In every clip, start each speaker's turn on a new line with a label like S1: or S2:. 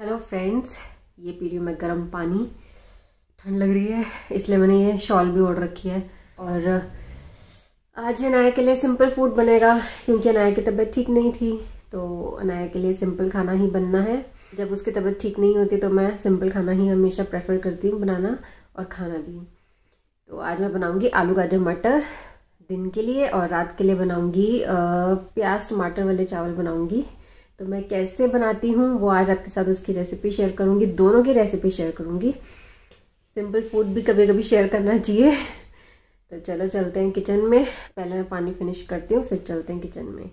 S1: Hello friends ये P रही हूँ मैं गर्म पानी ठंड लग रही है इसलिए मैंने ये शॉल भी ओढ़ रखी है और आज अनाया के लिए सिंपल फूड बनेगा क्योंकि अनाया की तबीयत ठीक नहीं थी तो अनाया के लिए सिंपल खाना ही बनना है जब उसकी तबीयत ठीक नहीं होती तो मैं सिंपल खाना ही हमेशा प्रेफर करती हूँ बनाना और खाना भी तो आज मैं बनाऊँगी आलू गाजर मटर दिन के लिए और रात के लिए बनाऊँगी प्याज टमाटर वाले चावल बनाऊँगी तो मैं कैसे बनाती हूँ वो आज आपके साथ उसकी रेसिपी शेयर करूँगी दोनों की रेसिपी शेयर करूँगी सिंपल फूड भी कभी कभी शेयर करना चाहिए तो चलो चलते हैं किचन में पहले मैं पानी फिनिश करती हूँ फिर चलते हैं किचन में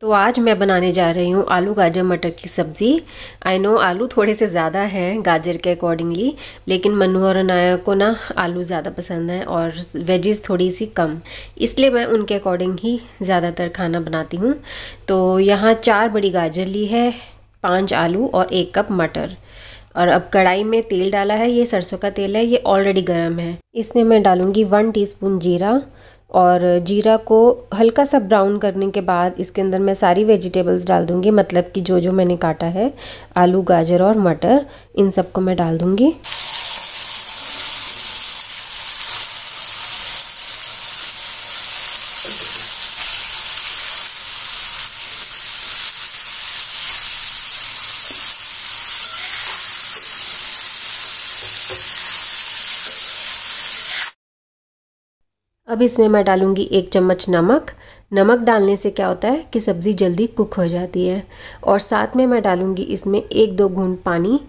S1: तो आज मैं बनाने जा रही हूँ आलू गाजर मटर की सब्ज़ी आई नो आलू थोड़े से ज़्यादा हैं गाजर के अकॉर्डिंगली लेकिन मनु और अनाया को ना आलू ज़्यादा पसंद है और वेजेस थोड़ी सी कम इसलिए मैं उनके अकॉर्डिंग ही ज़्यादातर खाना बनाती हूँ तो यहाँ चार बड़ी गाजर ली है पाँच आलू और एक कप मटर और अब कढ़ाई में तेल डाला है ये सरसों का तेल है ये ऑलरेडी गर्म है इसमें मैं डालूँगी वन टी जीरा और जीरा को हल्का सा ब्राउन करने के बाद इसके अंदर मैं सारी वेजिटेबल्स डाल दूंगी मतलब कि जो जो मैंने काटा है आलू गाजर और मटर इन सबको मैं डाल दूंगी Thank you. अब इसमें मैं डालूँगी एक चम्मच नमक नमक डालने से क्या होता है कि सब्ज़ी जल्दी कुक हो जाती है और साथ में मैं डालूँगी इसमें एक दो घूंट पानी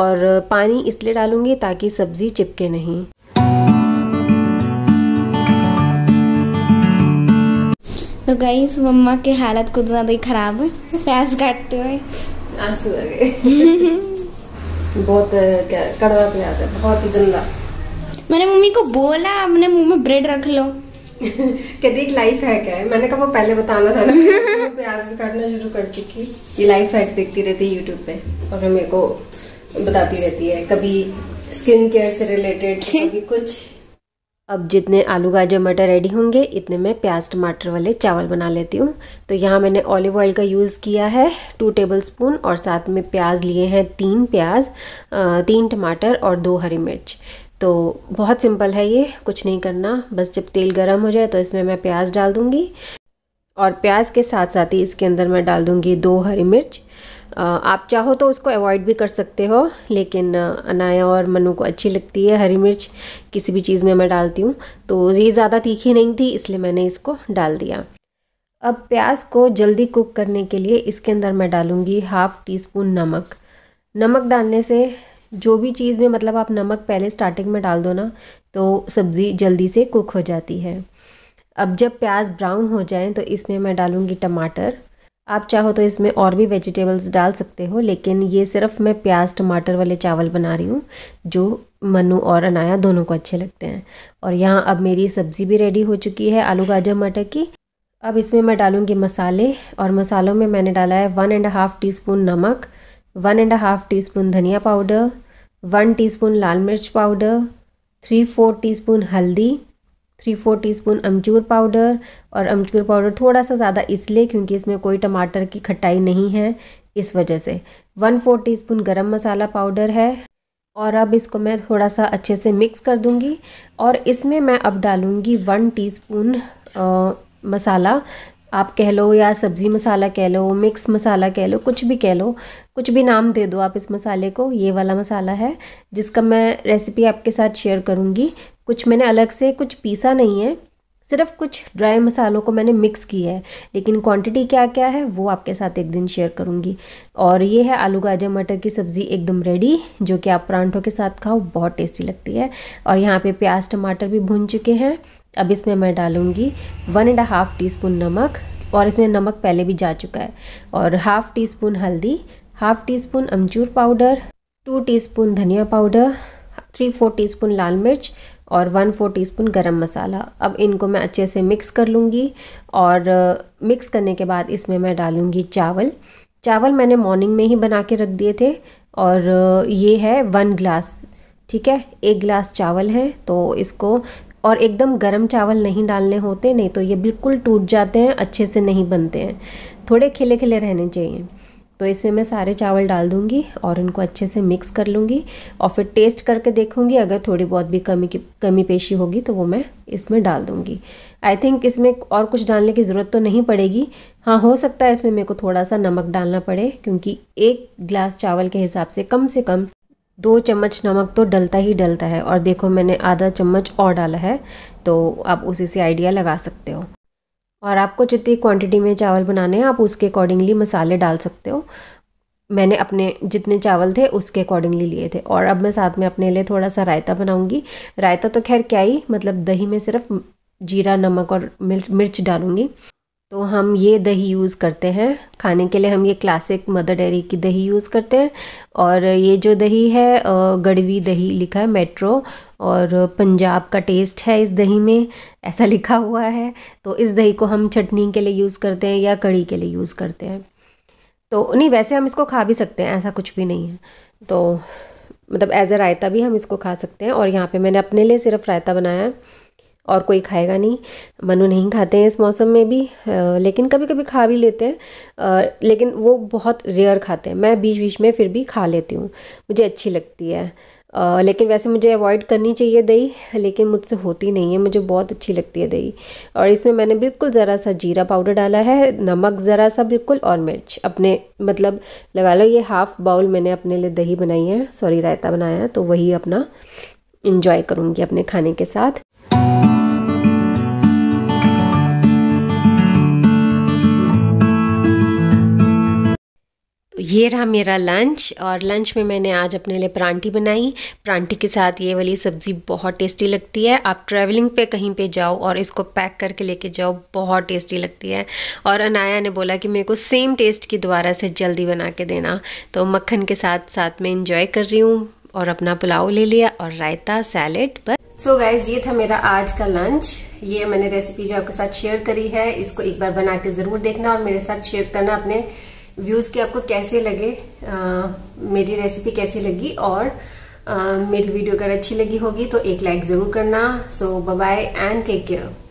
S1: और पानी इसलिए डालूंगी ताकि सब्ज़ी चिपके नहीं तो गई मम्मा की हालत कुछ ज़्यादा ही ख़राब है प्याज काटते हुए आंसू गए बहुत कड़वा प्याज है बहुत ही गंदा मैंने मम्मी को बोला अपने मुंह में ब्रेड रख लो कह दी लाइफ हैक है मैंने कहा वो पहले बताना था ना तो प्याज भी काटना शुरू कर चुकी ये लाइफ हैक देखती रहती है यूट्यूब पे और मेरे को बताती रहती है कभी स्किन केयर से रिलेटेड कभी कुछ अब जितने आलू गाजर मटर रेडी होंगे इतने मैं प्याज टमाटर वाले चावल बना लेती हूँ तो यहाँ मैंने ऑलिव ऑयल का यूज़ किया है टू टेबल स्पून और साथ में प्याज लिए हैं तीन प्याज तीन टमाटर और दो हरी मिर्च तो बहुत सिंपल है ये कुछ नहीं करना बस जब तेल गर्म हो जाए तो इसमें मैं प्याज डाल दूँगी और प्याज के साथ साथ ही इसके अंदर मैं डाल दूँगी दो हरी मिर्च आप चाहो तो उसको अवॉइड भी कर सकते हो लेकिन अनाया और मनु को अच्छी लगती है हरी मिर्च किसी भी चीज़ में मैं डालती हूँ तो ये ज़्यादा तीखी नहीं थी इसलिए मैंने इसको डाल दिया अब प्याज को जल्दी कुक करने के लिए इसके अंदर मैं डालूँगी हाफ़ टी स्पून नमक नमक डालने से जो भी चीज़ में मतलब आप नमक पहले स्टार्टिंग में डाल दो ना तो सब्ज़ी जल्दी से कुक हो जाती है अब जब प्याज ब्राउन हो जाए तो इसमें मैं डालूँगी टमाटर आप चाहो तो इसमें और भी वेजिटेबल्स डाल सकते हो लेकिन ये सिर्फ मैं प्याज टमाटर वाले चावल बना रही हूँ जो मनु और अनाया दोनों को अच्छे लगते हैं और यहाँ अब मेरी सब्ज़ी भी रेडी हो चुकी है आलू गाजर मटर की अब इसमें मैं डालूँगी मसाले और मसालों में मैंने डाला है one and half teaspoon नमक one and half teaspoon धनिया पाउडर वन टीस्पून लाल मिर्च पाउडर थ्री फोर टीस्पून हल्दी थ्री फोर टीस्पून अमचूर पाउडर और अमचूर पाउडर थोड़ा सा ज़्यादा इसलिए क्योंकि इसमें कोई टमाटर की खटाई नहीं है इस वजह से वन फोर टीस्पून गरम मसाला पाउडर है और अब इसको मैं थोड़ा सा अच्छे से मिक्स कर दूंगी और इसमें मैं अब डालूंगी वन टीस्पून मसाला आप कह लो या सब्ज़ी मसाला कह लो मिक्स मसाला कह लो कुछ भी कह लो कुछ भी नाम दे दो आप इस मसाले को ये वाला मसाला है जिसका मैं रेसिपी आपके साथ शेयर करूँगी कुछ मैंने अलग से कुछ पीसा नहीं है सिर्फ कुछ ड्राई मसालों को मैंने मिक्स किया है लेकिन क्वांटिटी क्या क्या है वो आपके साथ एक दिन शेयर करूँगी और ये है आलू गाजर मटर की सब्ज़ी एकदम रेडी जो कि आप परांठों के साथ खाओ बहुत टेस्टी लगती है और यहाँ पे प्याज टमाटर भी भुन चुके हैं अब इसमें मैं डालूँगी one and half teaspoon नमक और इसमें नमक पहले भी जा चुका है और हाफ़ टी स्पून हल्दी हाफ़ टी स्पून अमचूर पाउडर टू टी स्पून धनिया powder three four teaspoon लाल मिर्च और वन फोर टी स्पून गर्म मसाला अब इनको मैं अच्छे से मिक्स कर लूँगी और मिक्स करने के बाद इसमें मैं डालूँगी चावल चावल मैंने मॉर्निंग में ही बना के रख दिए थे और ये है वन ग्लास ठीक है एक ग्लास चावल है तो इसको और एकदम गर्म चावल नहीं डालने होते नहीं तो ये बिल्कुल टूट जाते हैं अच्छे से नहीं बनते हैं थोड़े खिले खिले रहने चाहिए तो इसमें मैं सारे चावल डाल दूंगी और इनको अच्छे से मिक्स कर लूँगी और फिर टेस्ट करके देखूँगी अगर थोड़ी बहुत भी कमी की कमी पेशी होगी तो वो मैं इसमें डाल दूँगी आई थिंक इसमें और कुछ डालने की ज़रूरत तो नहीं पड़ेगी हाँ हो सकता है इसमें मेरे को थोड़ा सा नमक डालना पड़े क्योंकि एक गिलास चावल के हिसाब से कम से कम दो चम्मच नमक तो डलता ही डलता है और देखो मैंने आधा चम्मच और डाला है तो आप उसी से आइडिया लगा सकते हो और आपको जितनी क्वांटिटी में चावल बनाने हैं आप उसके अकॉर्डिंगली मसाले डाल सकते हो मैंने अपने जितने चावल थे उसके अकॉर्डिंगली लिए थे और अब मैं साथ में अपने लिए थोड़ा सा रायता बनाऊँगी रायता तो खैर क्या ही मतलब दही में सिर्फ जीरा नमक और मिर्च मिर्च डालूँगी तो हम ये दही यूज़ करते हैं खाने के लिए हम ये क्लासिक मदर डेयरी की दही यूज़ करते हैं और ये जो दही है गढ़वी दही लिखा है मेट्रो और पंजाब का टेस्ट है इस दही में ऐसा लिखा हुआ है तो इस दही को हम चटनी के लिए यूज़ करते हैं या कड़ी के लिए यूज़ करते हैं तो नहीं वैसे हम इसको खा भी सकते हैं ऐसा कुछ भी नहीं है तो मतलब एज अ रायता भी हम इसको खा सकते हैं और यहाँ पर मैंने अपने लिए सिर्फ रायता बनाया है और कोई खाएगा नहीं मनु नहीं खाते हैं इस मौसम में भी आ, लेकिन कभी कभी खा भी लेते हैं आ, लेकिन वो बहुत रेयर खाते हैं मैं बीच बीच में फिर भी खा लेती हूँ मुझे अच्छी लगती है आ, लेकिन वैसे मुझे अवॉइड करनी चाहिए दही लेकिन मुझसे होती नहीं है मुझे बहुत अच्छी लगती है दही और इसमें मैंने बिल्कुल ज़रा सा जीरा पाउडर डाला है नमक ज़रा सा बिल्कुल और मिर्च अपने मतलब लगा लो ये हाफ़ बाउल मैंने अपने लिए दही बनाई है सॉरी रायता बनाया है तो वही अपना इन्जॉय करूँगी अपने खाने के साथ ये रहा मेरा लंच और लंच में मैंने आज अपने लिए परांठी बनाई परांठी के साथ ये वाली सब्ज़ी बहुत टेस्टी लगती है आप ट्रैवलिंग पे कहीं पे जाओ और इसको पैक करके लेके जाओ बहुत टेस्टी लगती है और अनाया ने बोला कि मेरे को सेम टेस्ट की दोबारा से जल्दी बना के देना तो मक्खन के साथ साथ में इंजॉय कर रही हूँ और अपना पुलाव ले लिया और रायता सैलेड बस सो so गाइज ये था मेरा आज का लंच ये मैंने रेसिपी जो आपके साथ शेयर करी है इसको एक बार बना के ज़रूर देखना और मेरे साथ शेयर करना अपने व्यूज़ के आपको कैसे लगे आ, मेरी रेसिपी कैसी लगी और आ, मेरी वीडियो अगर अच्छी लगी होगी तो एक लाइक ज़रूर करना so bye and take care